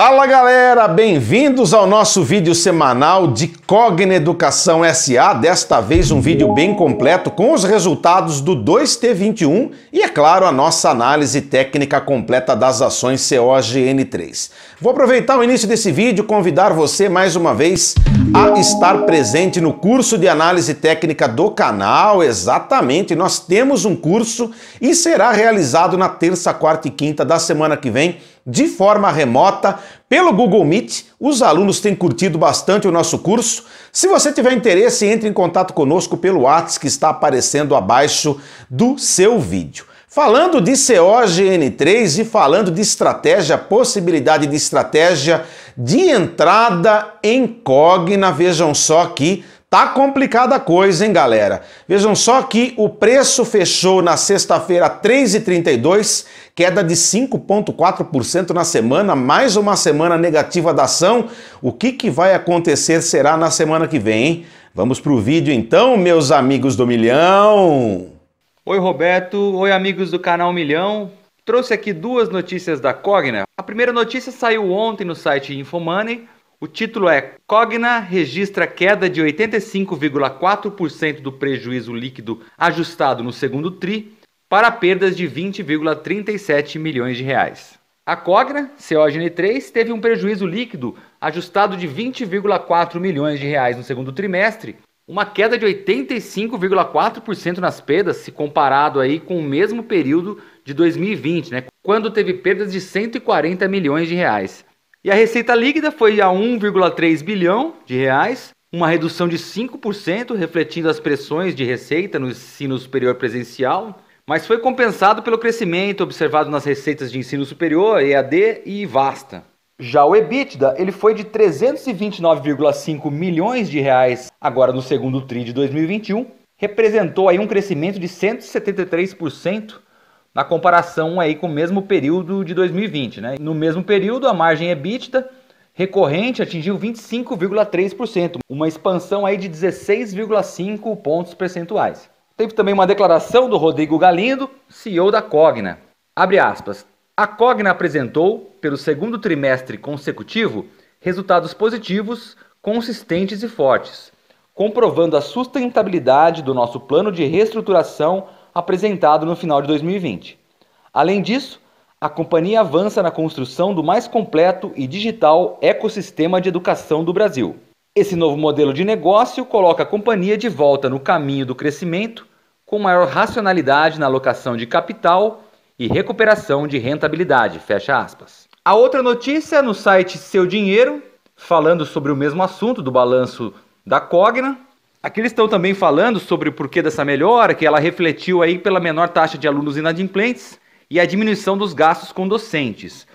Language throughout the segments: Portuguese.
Fala galera, bem-vindos ao nosso vídeo semanal de Cogne Educação SA, desta vez um vídeo bem completo com os resultados do 2T21 e, é claro, a nossa análise técnica completa das ações COGN3. Vou aproveitar o início desse vídeo e convidar você mais uma vez a estar presente no curso de análise técnica do canal, exatamente, nós temos um curso e será realizado na terça, quarta e quinta da semana que vem, de forma remota pelo Google Meet. Os alunos têm curtido bastante o nosso curso. Se você tiver interesse, entre em contato conosco pelo WhatsApp que está aparecendo abaixo do seu vídeo. Falando de COGN3 e falando de estratégia, possibilidade de estratégia de entrada em Cogna, vejam só que Tá complicada a coisa, hein, galera? Vejam só que o preço fechou na sexta-feira 3,32, queda de 5,4% na semana, mais uma semana negativa da ação. O que, que vai acontecer será na semana que vem, hein? Vamos pro vídeo então, meus amigos do Milhão. Oi, Roberto. Oi, amigos do canal Milhão. Trouxe aqui duas notícias da Cogna. A primeira notícia saiu ontem no site Infomoney o título é Cogna registra queda de 85,4% do prejuízo líquido ajustado no segundo TRI para perdas de 20,37 milhões de reais. A Cogna, COGN3, teve um prejuízo líquido ajustado de 20,4 milhões de reais no segundo trimestre, uma queda de 85,4% nas perdas se comparado aí com o mesmo período de 2020, né, quando teve perdas de 140 milhões de reais. E a receita líquida foi a 1,3 bilhão de reais, uma redução de 5%, refletindo as pressões de receita no ensino superior presencial, mas foi compensado pelo crescimento observado nas receitas de ensino superior, EAD e Vasta. Já o EBITDA, ele foi de 329,5 milhões de reais agora no segundo tri de 2021, representou aí um crescimento de 173% na comparação aí com o mesmo período de 2020. Né? No mesmo período, a margem EBITDA recorrente atingiu 25,3%, uma expansão aí de 16,5 pontos percentuais. Teve também uma declaração do Rodrigo Galindo, CEO da Cogna. Abre aspas. A Cogna apresentou, pelo segundo trimestre consecutivo, resultados positivos, consistentes e fortes, comprovando a sustentabilidade do nosso plano de reestruturação apresentado no final de 2020. Além disso, a companhia avança na construção do mais completo e digital ecossistema de educação do Brasil. Esse novo modelo de negócio coloca a companhia de volta no caminho do crescimento, com maior racionalidade na alocação de capital e recuperação de rentabilidade. Fecha aspas. A outra notícia no site Seu Dinheiro, falando sobre o mesmo assunto do balanço da Cogna, Aqui eles estão também falando sobre o porquê dessa melhora, que ela refletiu aí pela menor taxa de alunos inadimplentes e a diminuição dos gastos com docentes.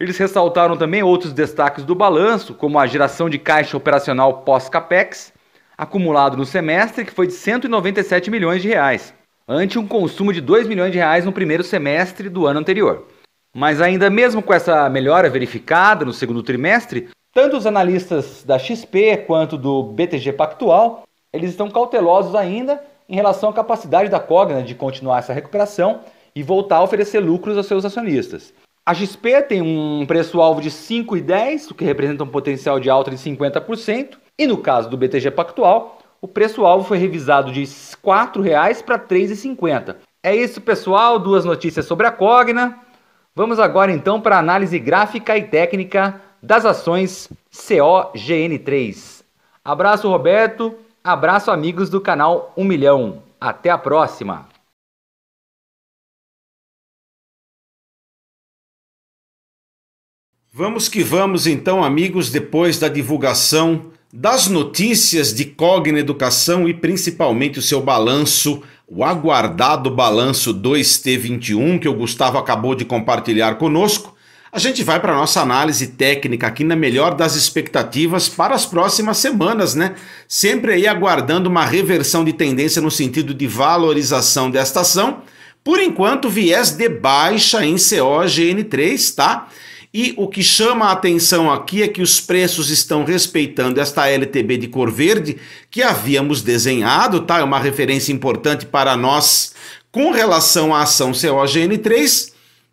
Eles ressaltaram também outros destaques do balanço, como a geração de caixa operacional pós-capex, acumulado no semestre, que foi de 197 milhões de reais, ante um consumo de 2 milhões de reais no primeiro semestre do ano anterior. Mas ainda mesmo com essa melhora verificada no segundo trimestre, tanto os analistas da XP quanto do BTG Pactual eles estão cautelosos ainda em relação à capacidade da Cogna de continuar essa recuperação e voltar a oferecer lucros aos seus acionistas. A XP tem um preço-alvo de 5,10, o que representa um potencial de alta de 50%, e no caso do BTG Pactual, o preço-alvo foi revisado de R$ 4,00 para R$ 3,50. É isso, pessoal, duas notícias sobre a Cogna. Vamos agora então para a análise gráfica e técnica das ações COGN3. Abraço, Roberto. Abraço, amigos do canal 1 milhão. Até a próxima! Vamos que vamos então, amigos, depois da divulgação das notícias de Cogna Educação e principalmente o seu balanço, o aguardado balanço 2T21 que o Gustavo acabou de compartilhar conosco. A gente vai para a nossa análise técnica aqui na melhor das expectativas para as próximas semanas, né? Sempre aí aguardando uma reversão de tendência no sentido de valorização desta ação. Por enquanto, viés de baixa em COGN3, tá? E o que chama a atenção aqui é que os preços estão respeitando esta LTB de cor verde que havíamos desenhado, tá? É uma referência importante para nós com relação à ação COGN3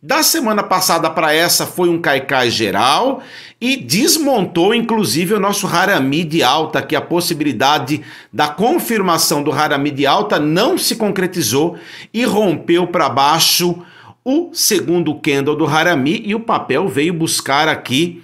da semana passada para essa foi um caicai geral e desmontou inclusive o nosso Harami de alta, que a possibilidade da confirmação do Harami de alta não se concretizou e rompeu para baixo o segundo candle do Harami e o papel veio buscar aqui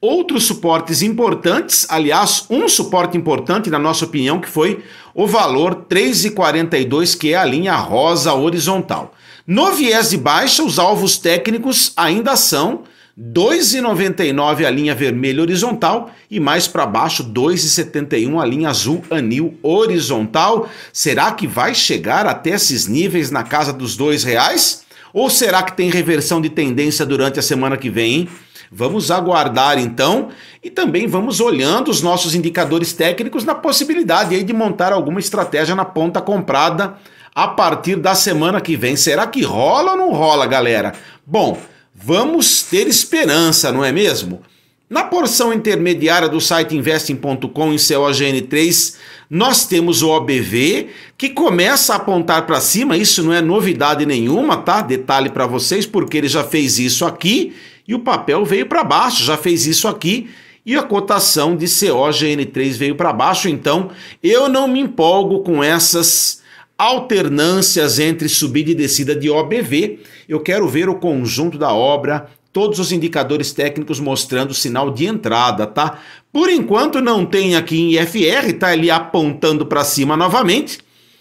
outros suportes importantes, aliás, um suporte importante na nossa opinião que foi o valor 3,42, que é a linha rosa horizontal. No viés de baixa, os alvos técnicos ainda são 2,99 a linha vermelha horizontal e mais para baixo 2,71 a linha azul anil horizontal. Será que vai chegar até esses níveis na casa dos dois reais? Ou será que tem reversão de tendência durante a semana que vem? Hein? Vamos aguardar então e também vamos olhando os nossos indicadores técnicos na possibilidade aí de montar alguma estratégia na ponta comprada a partir da semana que vem. Será que rola ou não rola, galera? Bom, vamos ter esperança, não é mesmo? Na porção intermediária do site investing.com em seu AGN3, nós temos o OBV que começa a apontar para cima, isso não é novidade nenhuma, tá? Detalhe para vocês, porque ele já fez isso aqui e o papel veio para baixo, já fez isso aqui e a cotação de COGN3 veio para baixo, então eu não me empolgo com essas alternâncias entre subida e descida de OBV. Eu quero ver o conjunto da obra, todos os indicadores técnicos mostrando o sinal de entrada, tá? Por enquanto não tem aqui em IFR, tá ele apontando para cima novamente,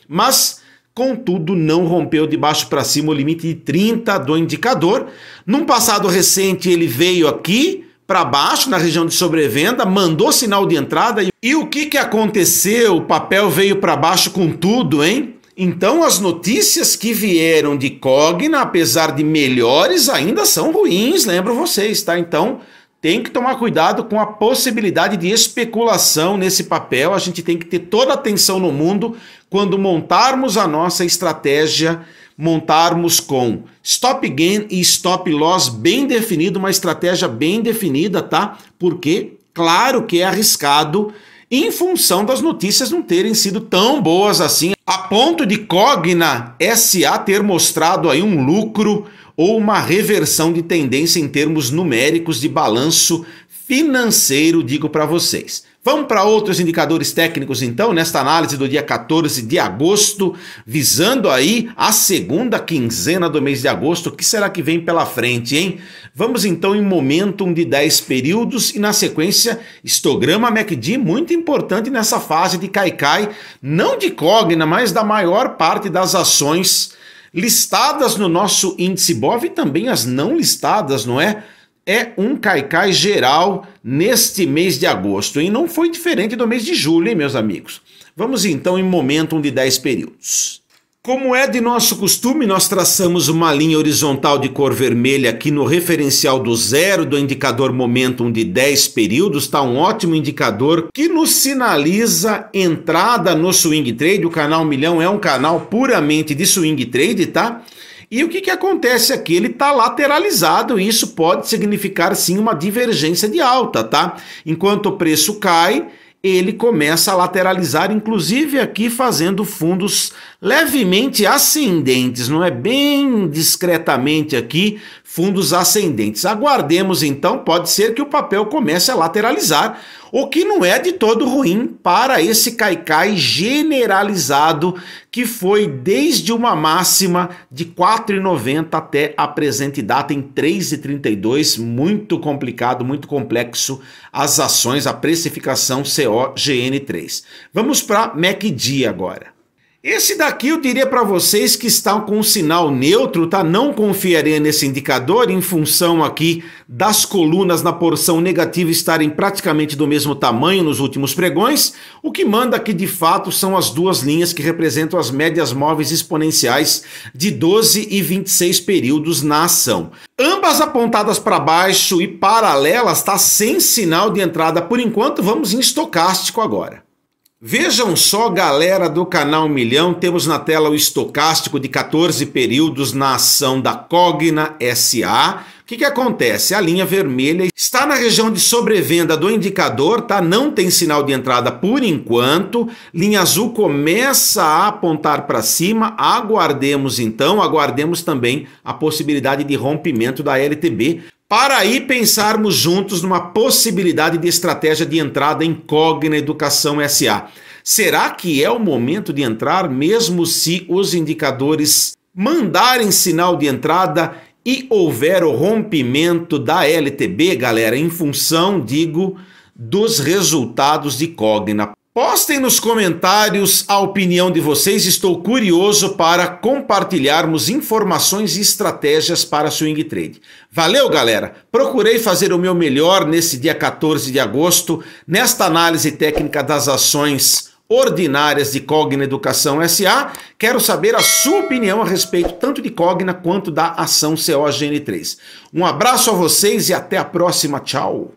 mas contudo não rompeu de baixo para cima o limite de 30 do indicador. Num passado recente ele veio aqui para baixo na região de sobrevenda, mandou sinal de entrada e, e o que que aconteceu? O papel veio para baixo com tudo, hein? Então, as notícias que vieram de Cogna, apesar de melhores, ainda são ruins, lembro vocês, tá? Então, tem que tomar cuidado com a possibilidade de especulação nesse papel. A gente tem que ter toda a atenção no mundo quando montarmos a nossa estratégia, montarmos com stop gain e stop loss bem definido, uma estratégia bem definida, tá? Porque, claro que é arriscado em função das notícias não terem sido tão boas assim, a ponto de Cogna SA ter mostrado aí um lucro ou uma reversão de tendência em termos numéricos de balanço financeiro, digo para vocês. Vamos para outros indicadores técnicos então, nesta análise do dia 14 de agosto, visando aí a segunda quinzena do mês de agosto, o que será que vem pela frente, hein? Vamos então em momentum de 10 períodos e na sequência histograma MACD muito importante nessa fase de Caicai, não de Cogna, mas da maior parte das ações listadas no nosso índice BOV e também as não listadas, não é? é um caicai geral neste mês de agosto. E não foi diferente do mês de julho, hein, meus amigos? Vamos então em momentum de 10 períodos. Como é de nosso costume, nós traçamos uma linha horizontal de cor vermelha aqui no referencial do zero do indicador momentum de 10 períodos, está um ótimo indicador que nos sinaliza entrada no swing trade. O canal Milhão é um canal puramente de swing trade, tá? E o que, que acontece aqui? Ele está lateralizado e isso pode significar sim uma divergência de alta, tá? Enquanto o preço cai, ele começa a lateralizar, inclusive aqui fazendo fundos levemente ascendentes, não é bem discretamente aqui, fundos ascendentes. Aguardemos então, pode ser que o papel comece a lateralizar, o que não é de todo ruim para esse caicai generalizado que foi desde uma máxima de 4,90 até a presente data em 3,32, muito complicado, muito complexo as ações, a precificação COGN3. Vamos para MACD agora. Esse daqui eu diria para vocês que está com um sinal neutro, tá? Não confiaria nesse indicador em função aqui das colunas na porção negativa estarem praticamente do mesmo tamanho nos últimos pregões. O que manda aqui de fato são as duas linhas que representam as médias móveis exponenciais de 12 e 26 períodos na ação. Ambas apontadas para baixo e paralelas, tá sem sinal de entrada por enquanto. Vamos em estocástico agora. Vejam só, galera do canal Milhão, temos na tela o estocástico de 14 períodos na ação da Cogna SA. O que, que acontece? A linha vermelha está na região de sobrevenda do indicador, tá? Não tem sinal de entrada por enquanto. Linha azul começa a apontar para cima. Aguardemos então, aguardemos também a possibilidade de rompimento da LTB para aí pensarmos juntos numa possibilidade de estratégia de entrada em Cogna Educação SA. Será que é o momento de entrar, mesmo se os indicadores mandarem sinal de entrada e houver o rompimento da LTB, galera, em função, digo, dos resultados de Cogna? Postem nos comentários a opinião de vocês, estou curioso para compartilharmos informações e estratégias para swing trade. Valeu, galera! Procurei fazer o meu melhor nesse dia 14 de agosto, nesta análise técnica das ações ordinárias de Cogna Educação SA. Quero saber a sua opinião a respeito tanto de Cogna quanto da ação COGN3. Um abraço a vocês e até a próxima. Tchau!